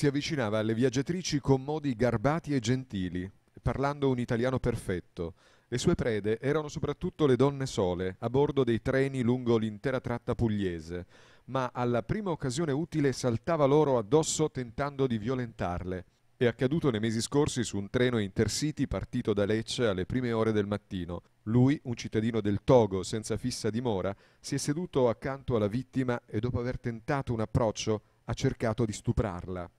si avvicinava alle viaggiatrici con modi garbati e gentili, parlando un italiano perfetto. Le sue prede erano soprattutto le donne sole, a bordo dei treni lungo l'intera tratta pugliese, ma alla prima occasione utile saltava loro addosso tentando di violentarle. È accaduto nei mesi scorsi su un treno intercity partito da Lecce alle prime ore del mattino. Lui, un cittadino del Togo senza fissa dimora, si è seduto accanto alla vittima e dopo aver tentato un approccio ha cercato di stuprarla.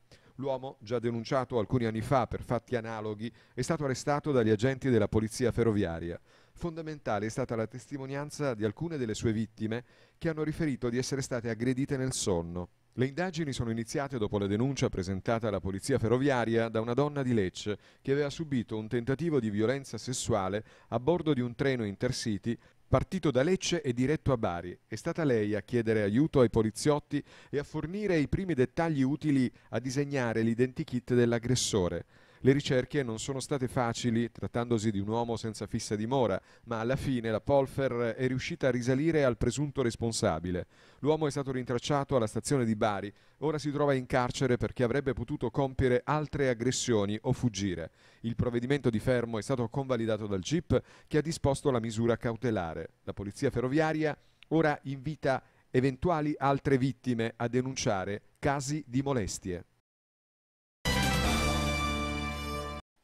L'uomo, già denunciato alcuni anni fa per fatti analoghi, è stato arrestato dagli agenti della polizia ferroviaria. Fondamentale è stata la testimonianza di alcune delle sue vittime che hanno riferito di essere state aggredite nel sonno. Le indagini sono iniziate dopo la denuncia presentata alla polizia ferroviaria da una donna di Lecce che aveva subito un tentativo di violenza sessuale a bordo di un treno intercity Partito da Lecce e diretto a Bari, è stata lei a chiedere aiuto ai poliziotti e a fornire i primi dettagli utili a disegnare l'identikit dell'aggressore. Le ricerche non sono state facili, trattandosi di un uomo senza fissa dimora, ma alla fine la Polfer è riuscita a risalire al presunto responsabile. L'uomo è stato rintracciato alla stazione di Bari, ora si trova in carcere perché avrebbe potuto compiere altre aggressioni o fuggire. Il provvedimento di fermo è stato convalidato dal CIP che ha disposto la misura cautelare. La polizia ferroviaria ora invita eventuali altre vittime a denunciare casi di molestie.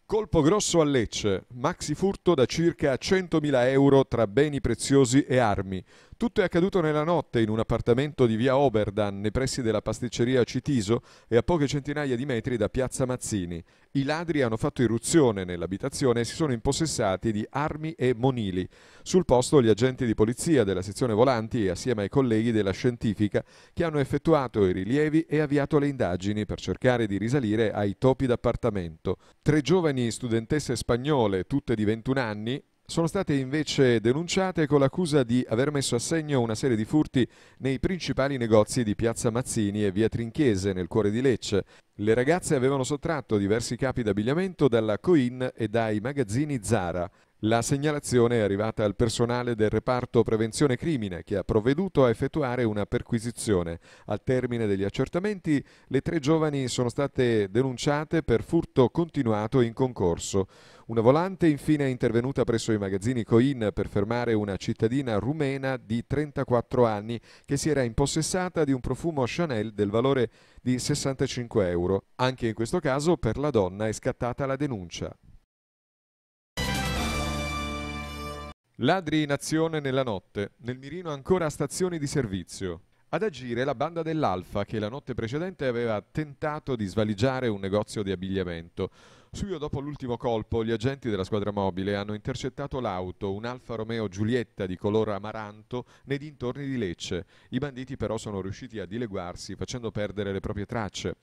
Colpo grosso a Lecce, maxi furto da circa 100.000 euro tra beni preziosi e armi. Tutto è accaduto nella notte in un appartamento di via Oberdan, nei pressi della pasticceria Citiso e a poche centinaia di metri da piazza Mazzini. I ladri hanno fatto irruzione nell'abitazione e si sono impossessati di armi e monili. Sul posto gli agenti di polizia della sezione volanti assieme ai colleghi della scientifica che hanno effettuato i rilievi e avviato le indagini per cercare di risalire ai topi d'appartamento. Tre giovani studentesse spagnole, tutte di 21 anni, sono state invece denunciate con l'accusa di aver messo a segno una serie di furti nei principali negozi di Piazza Mazzini e Via Trinchese, nel cuore di Lecce. Le ragazze avevano sottratto diversi capi d'abbigliamento dalla Coin e dai magazzini Zara. La segnalazione è arrivata al personale del reparto prevenzione crimine che ha provveduto a effettuare una perquisizione. Al termine degli accertamenti le tre giovani sono state denunciate per furto continuato in concorso. Una volante infine è intervenuta presso i magazzini Coin per fermare una cittadina rumena di 34 anni che si era impossessata di un profumo Chanel del valore di 65 euro. Anche in questo caso per la donna è scattata la denuncia. Ladri in azione nella notte, nel mirino ancora a stazioni di servizio. Ad agire la banda dell'Alfa che la notte precedente aveva tentato di svaligiare un negozio di abbigliamento. Subito dopo l'ultimo colpo, gli agenti della squadra mobile hanno intercettato l'auto, un Alfa Romeo Giulietta di color amaranto, nei dintorni di Lecce. I banditi però sono riusciti a dileguarsi facendo perdere le proprie tracce.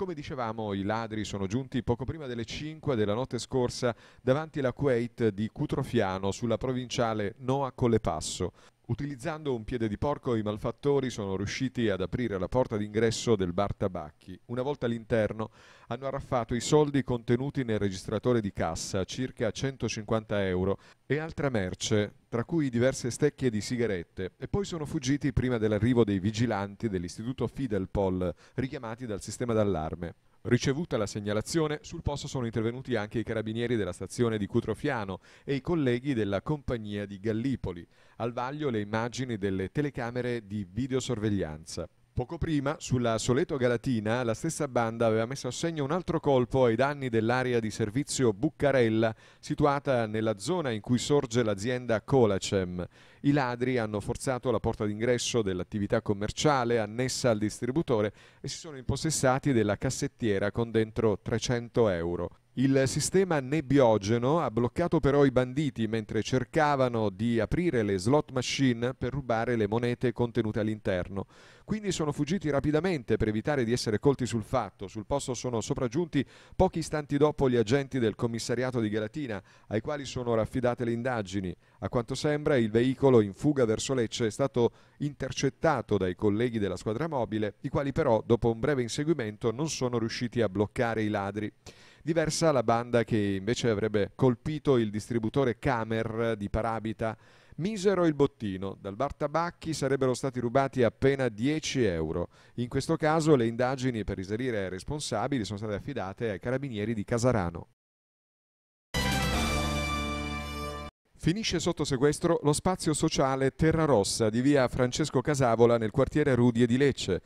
Come dicevamo, i ladri sono giunti poco prima delle 5 della notte scorsa davanti alla Kuwait di Cutrofiano sulla provinciale Noa Collepasso. Utilizzando un piede di porco i malfattori sono riusciti ad aprire la porta d'ingresso del bar Tabacchi. Una volta all'interno hanno arraffato i soldi contenuti nel registratore di cassa, circa 150 euro, e altra merce, tra cui diverse stecche di sigarette, e poi sono fuggiti prima dell'arrivo dei vigilanti dell'istituto Fidelpol, richiamati dal sistema d'allarme. Ricevuta la segnalazione, sul posto sono intervenuti anche i carabinieri della stazione di Cutrofiano e i colleghi della compagnia di Gallipoli. Al vaglio le immagini delle telecamere di videosorveglianza. Poco prima, sulla Soleto Galatina, la stessa banda aveva messo a segno un altro colpo ai danni dell'area di servizio Buccarella, situata nella zona in cui sorge l'azienda Colacem. I ladri hanno forzato la porta d'ingresso dell'attività commerciale annessa al distributore e si sono impossessati della cassettiera con dentro 300 euro. Il sistema nebbiogeno ha bloccato però i banditi mentre cercavano di aprire le slot machine per rubare le monete contenute all'interno. Quindi sono fuggiti rapidamente per evitare di essere colti sul fatto. Sul posto sono sopraggiunti pochi istanti dopo gli agenti del commissariato di Galatina, ai quali sono raffidate le indagini. A quanto sembra il veicolo in fuga verso Lecce è stato intercettato dai colleghi della squadra mobile, i quali però dopo un breve inseguimento non sono riusciti a bloccare i ladri. Diversa la banda che invece avrebbe colpito il distributore Camer di Parabita. Misero il bottino, dal bar tabacchi sarebbero stati rubati appena 10 euro. In questo caso le indagini per risalire ai responsabili sono state affidate ai carabinieri di Casarano. Finisce sotto sequestro lo spazio sociale Terra Rossa di via Francesco Casavola nel quartiere Rudie di Lecce.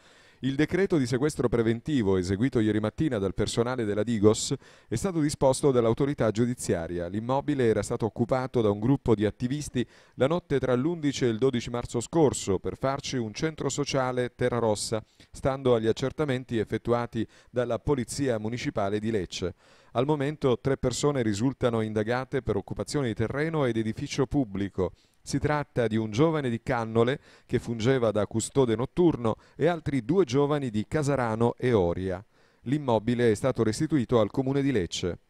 Il decreto di sequestro preventivo eseguito ieri mattina dal personale della Digos è stato disposto dall'autorità giudiziaria. L'immobile era stato occupato da un gruppo di attivisti la notte tra l'11 e il 12 marzo scorso per farci un centro sociale Terra Rossa, stando agli accertamenti effettuati dalla Polizia Municipale di Lecce. Al momento tre persone risultano indagate per occupazione di terreno ed edificio pubblico. Si tratta di un giovane di Cannole che fungeva da custode notturno e altri due giovani di Casarano e Oria. L'immobile è stato restituito al comune di Lecce.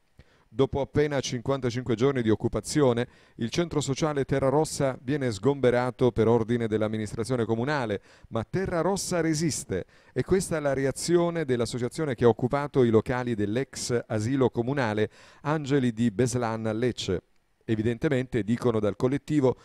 Dopo appena 55 giorni di occupazione, il centro sociale Terra Rossa viene sgomberato per ordine dell'amministrazione comunale, ma Terra Rossa resiste e questa è la reazione dell'associazione che ha occupato i locali dell'ex asilo comunale Angeli di Beslan a Lecce. Evidentemente, dicono dal collettivo,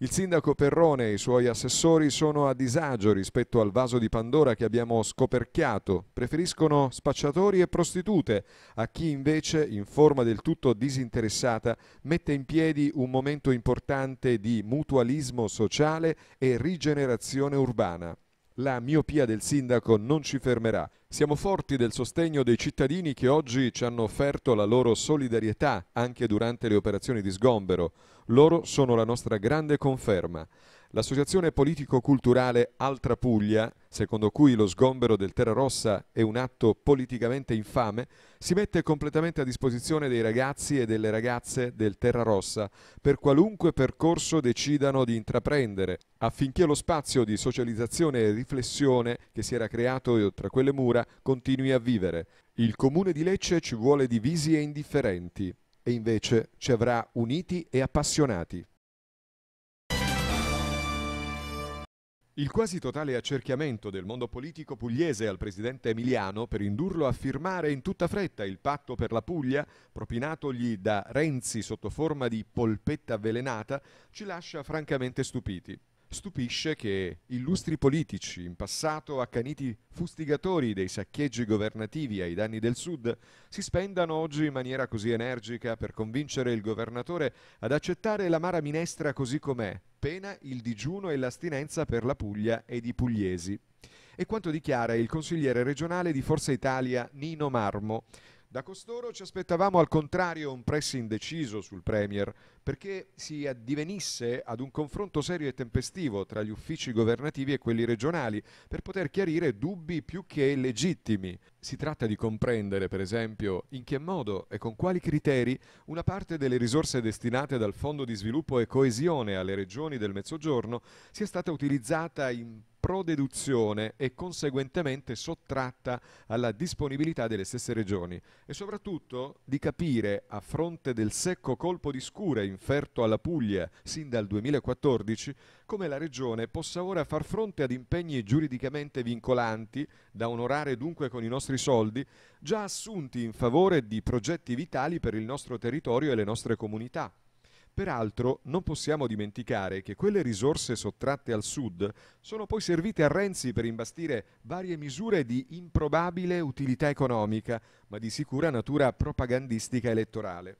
il sindaco Perrone e i suoi assessori sono a disagio rispetto al vaso di Pandora che abbiamo scoperchiato. Preferiscono spacciatori e prostitute a chi invece, in forma del tutto disinteressata, mette in piedi un momento importante di mutualismo sociale e rigenerazione urbana. La miopia del sindaco non ci fermerà. Siamo forti del sostegno dei cittadini che oggi ci hanno offerto la loro solidarietà anche durante le operazioni di sgombero. Loro sono la nostra grande conferma. L'associazione politico-culturale Altra Puglia, secondo cui lo sgombero del Terra Rossa è un atto politicamente infame, si mette completamente a disposizione dei ragazzi e delle ragazze del Terra Rossa per qualunque percorso decidano di intraprendere, affinché lo spazio di socializzazione e riflessione che si era creato tra quelle mura continui a vivere. Il comune di Lecce ci vuole divisi e indifferenti, e invece ci avrà uniti e appassionati. Il quasi totale accerchiamento del mondo politico pugliese al presidente Emiliano per indurlo a firmare in tutta fretta il patto per la Puglia, propinatogli da Renzi sotto forma di polpetta avvelenata, ci lascia francamente stupiti. Stupisce che illustri politici, in passato accaniti fustigatori dei saccheggi governativi ai danni del Sud, si spendano oggi in maniera così energica per convincere il governatore ad accettare la mara minestra così com'è, pena il digiuno e l'astinenza per la Puglia ed i pugliesi. E quanto dichiara il consigliere regionale di Forza Italia Nino Marmo, da costoro ci aspettavamo al contrario un press indeciso sul Premier, perché si addivenisse ad un confronto serio e tempestivo tra gli uffici governativi e quelli regionali per poter chiarire dubbi più che legittimi. Si tratta di comprendere, per esempio, in che modo e con quali criteri una parte delle risorse destinate dal Fondo di sviluppo e coesione alle regioni del Mezzogiorno sia stata utilizzata in prodeduzione e conseguentemente sottratta alla disponibilità delle stesse regioni e soprattutto di capire a fronte del secco colpo di scure in inferto alla Puglia sin dal 2014, come la Regione possa ora far fronte ad impegni giuridicamente vincolanti, da onorare dunque con i nostri soldi, già assunti in favore di progetti vitali per il nostro territorio e le nostre comunità. Peraltro non possiamo dimenticare che quelle risorse sottratte al Sud sono poi servite a Renzi per imbastire varie misure di improbabile utilità economica, ma di sicura natura propagandistica elettorale.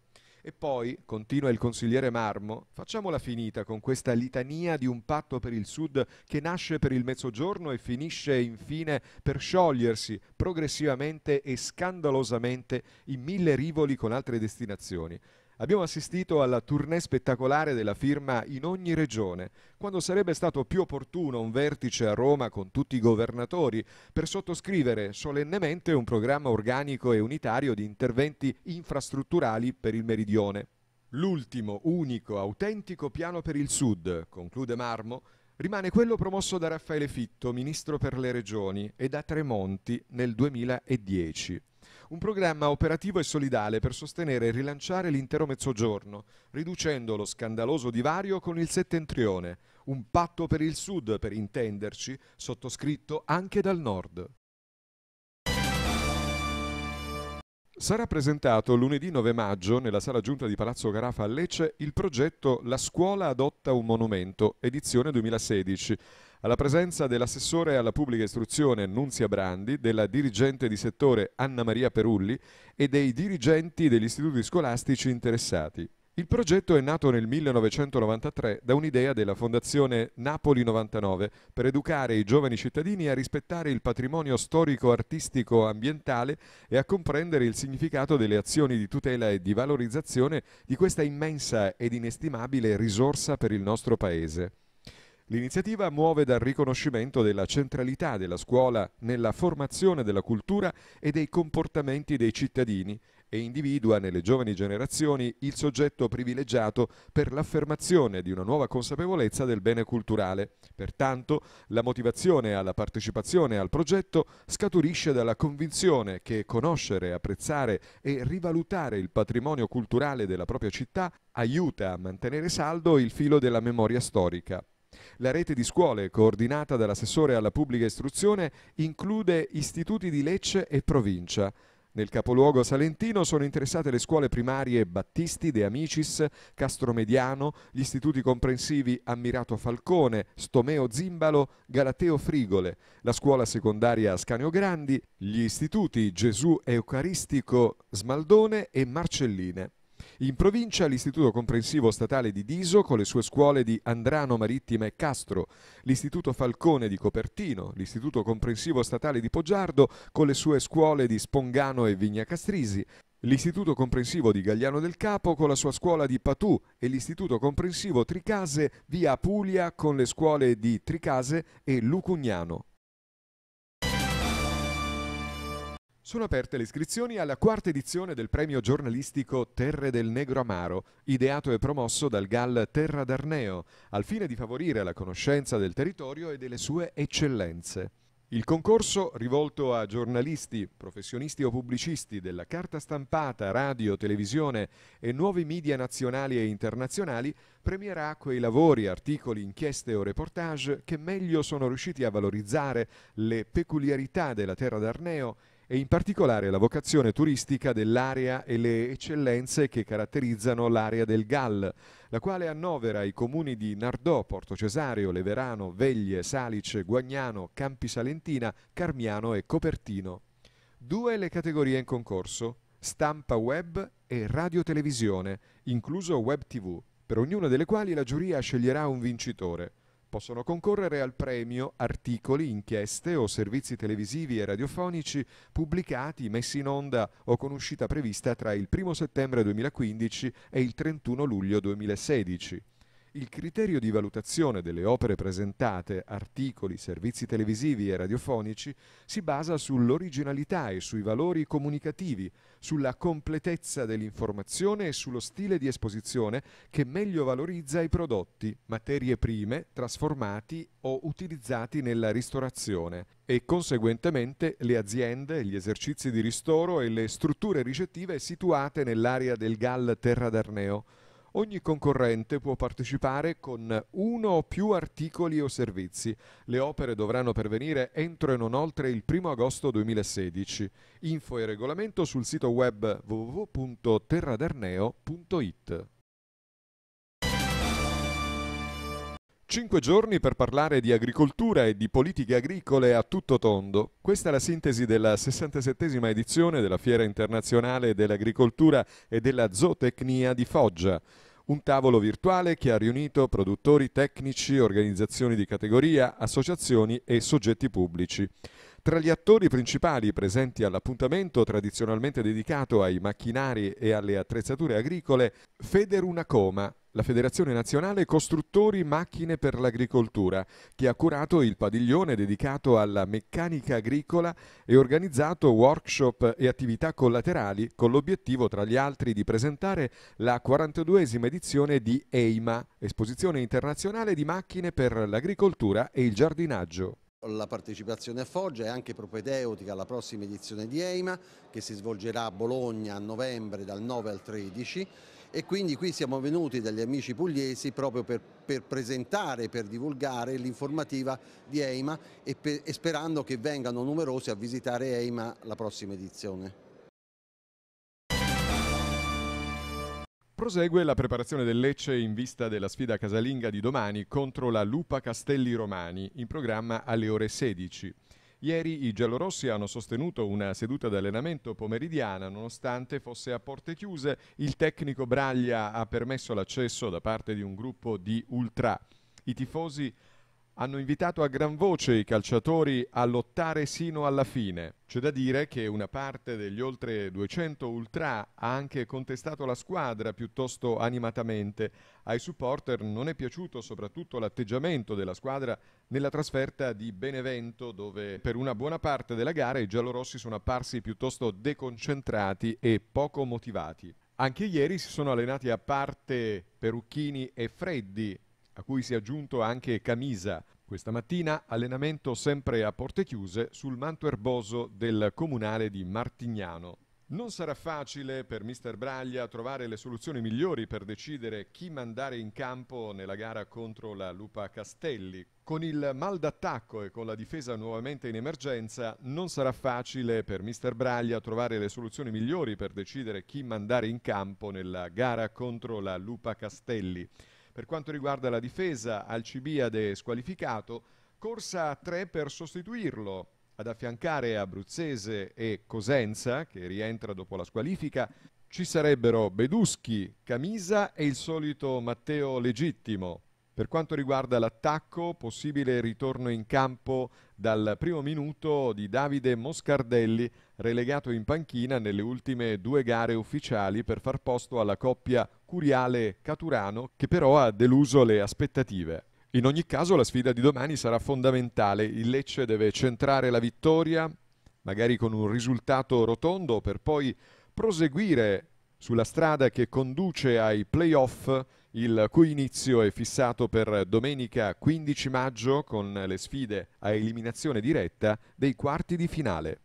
E poi, continua il consigliere Marmo, facciamola finita con questa litania di un patto per il Sud che nasce per il Mezzogiorno e finisce infine per sciogliersi progressivamente e scandalosamente in mille rivoli con altre destinazioni. Abbiamo assistito alla tournée spettacolare della firma in ogni regione, quando sarebbe stato più opportuno un vertice a Roma con tutti i governatori per sottoscrivere solennemente un programma organico e unitario di interventi infrastrutturali per il meridione. L'ultimo, unico, autentico piano per il Sud, conclude Marmo, rimane quello promosso da Raffaele Fitto, ministro per le regioni, e da Tremonti nel 2010 un programma operativo e solidale per sostenere e rilanciare l'intero mezzogiorno, riducendo lo scandaloso divario con il settentrione, un patto per il sud, per intenderci, sottoscritto anche dal nord. Sarà presentato lunedì 9 maggio nella sala giunta di Palazzo Carafa a Lecce il progetto La scuola adotta un monumento, edizione 2016, alla presenza dell'assessore alla pubblica istruzione Nunzia Brandi, della dirigente di settore Anna Maria Perulli e dei dirigenti degli istituti scolastici interessati. Il progetto è nato nel 1993 da un'idea della Fondazione Napoli 99 per educare i giovani cittadini a rispettare il patrimonio storico-artistico ambientale e a comprendere il significato delle azioni di tutela e di valorizzazione di questa immensa ed inestimabile risorsa per il nostro Paese. L'iniziativa muove dal riconoscimento della centralità della scuola nella formazione della cultura e dei comportamenti dei cittadini e individua nelle giovani generazioni il soggetto privilegiato per l'affermazione di una nuova consapevolezza del bene culturale. Pertanto, la motivazione alla partecipazione al progetto scaturisce dalla convinzione che conoscere, apprezzare e rivalutare il patrimonio culturale della propria città aiuta a mantenere saldo il filo della memoria storica. La rete di scuole, coordinata dall'assessore alla pubblica istruzione, include istituti di Lecce e provincia. Nel capoluogo salentino sono interessate le scuole primarie Battisti, De Amicis, Castromediano, gli istituti comprensivi Ammirato Falcone, Stomeo Zimbalo, Galateo Frigole, la scuola secondaria Ascanio Grandi, gli istituti Gesù Eucaristico Smaldone e Marcelline. In provincia l'Istituto Comprensivo Statale di Diso con le sue scuole di Andrano Marittima e Castro, l'Istituto Falcone di Copertino, l'Istituto Comprensivo Statale di Poggiardo con le sue scuole di Spongano e Vigna Castrisi, l'Istituto Comprensivo di Gagliano del Capo con la sua scuola di Patù e l'Istituto Comprensivo Tricase via Puglia con le scuole di Tricase e Lucugnano. Sono aperte le iscrizioni alla quarta edizione del premio giornalistico Terre del Negro Amaro, ideato e promosso dal GAL Terra d'Arneo, al fine di favorire la conoscenza del territorio e delle sue eccellenze. Il concorso, rivolto a giornalisti, professionisti o pubblicisti della carta stampata, radio, televisione e nuovi media nazionali e internazionali, premierà quei lavori, articoli, inchieste o reportage che meglio sono riusciti a valorizzare le peculiarità della terra d'Arneo e in particolare la vocazione turistica dell'area e le eccellenze che caratterizzano l'area del GAL, la quale annovera i comuni di Nardò, Porto Cesareo, Leverano, Veglie, Salice, Guagnano, Campi Salentina, Carmiano e Copertino. Due le categorie in concorso, stampa web e radiotelevisione, incluso web tv, per ognuna delle quali la giuria sceglierà un vincitore possono concorrere al premio articoli, inchieste o servizi televisivi e radiofonici pubblicati, messi in onda o con uscita prevista tra il 1 settembre 2015 e il 31 luglio 2016 il criterio di valutazione delle opere presentate, articoli, servizi televisivi e radiofonici, si basa sull'originalità e sui valori comunicativi, sulla completezza dell'informazione e sullo stile di esposizione che meglio valorizza i prodotti, materie prime, trasformati o utilizzati nella ristorazione e conseguentemente le aziende, gli esercizi di ristoro e le strutture ricettive situate nell'area del GAL Terra d'Arneo. Ogni concorrente può partecipare con uno o più articoli o servizi. Le opere dovranno pervenire entro e non oltre il 1 agosto 2016. Info e regolamento sul sito web www.terraderneo.it. Cinque giorni per parlare di agricoltura e di politiche agricole a tutto tondo. Questa è la sintesi della 67esima edizione della Fiera internazionale dell'agricoltura e della zootecnia di Foggia. Un tavolo virtuale che ha riunito produttori tecnici, organizzazioni di categoria, associazioni e soggetti pubblici. Tra gli attori principali presenti all'appuntamento tradizionalmente dedicato ai macchinari e alle attrezzature agricole, Federuna Coma, la Federazione Nazionale Costruttori Macchine per l'Agricoltura, che ha curato il padiglione dedicato alla meccanica agricola e organizzato workshop e attività collaterali con l'obiettivo, tra gli altri, di presentare la 42esima edizione di EIMA, Esposizione Internazionale di Macchine per l'Agricoltura e il Giardinaggio. La partecipazione a Foggia è anche propedeutica alla prossima edizione di EIMA che si svolgerà a Bologna a novembre dal 9 al 13 e quindi qui siamo venuti dagli amici pugliesi proprio per, per presentare, per divulgare l'informativa di EIMA e, per, e sperando che vengano numerosi a visitare EIMA la prossima edizione. Prosegue la preparazione del Lecce in vista della sfida casalinga di domani contro la Lupa Castelli Romani, in programma alle ore 16. Ieri i giallorossi hanno sostenuto una seduta d'allenamento pomeridiana, nonostante fosse a porte chiuse, il tecnico Braglia ha permesso l'accesso da parte di un gruppo di ultra. I tifosi hanno invitato a gran voce i calciatori a lottare sino alla fine. C'è da dire che una parte degli oltre 200 ultra ha anche contestato la squadra piuttosto animatamente. Ai supporter non è piaciuto soprattutto l'atteggiamento della squadra nella trasferta di Benevento, dove per una buona parte della gara i giallorossi sono apparsi piuttosto deconcentrati e poco motivati. Anche ieri si sono allenati a parte Perucchini e Freddi, a cui si è aggiunto anche Camisa. Questa mattina allenamento sempre a porte chiuse sul manto erboso del comunale di Martignano. Non sarà facile per Mr. Braglia trovare le soluzioni migliori per decidere chi mandare in campo nella gara contro la Lupa Castelli. Con il mal d'attacco e con la difesa nuovamente in emergenza, non sarà facile per Mr. Braglia trovare le soluzioni migliori per decidere chi mandare in campo nella gara contro la Lupa Castelli. Per quanto riguarda la difesa, Alcibiade è squalificato, corsa a 3 per sostituirlo. Ad affiancare Abruzzese e Cosenza, che rientra dopo la squalifica, ci sarebbero Beduschi, Camisa e il solito Matteo Legittimo. Per quanto riguarda l'attacco, possibile ritorno in campo dal primo minuto di Davide Moscardelli, relegato in panchina nelle ultime due gare ufficiali per far posto alla coppia Curiale-Caturano, che però ha deluso le aspettative. In ogni caso la sfida di domani sarà fondamentale, il Lecce deve centrare la vittoria, magari con un risultato rotondo, per poi proseguire sulla strada che conduce ai playoff, il cui inizio è fissato per domenica 15 maggio con le sfide a eliminazione diretta dei quarti di finale.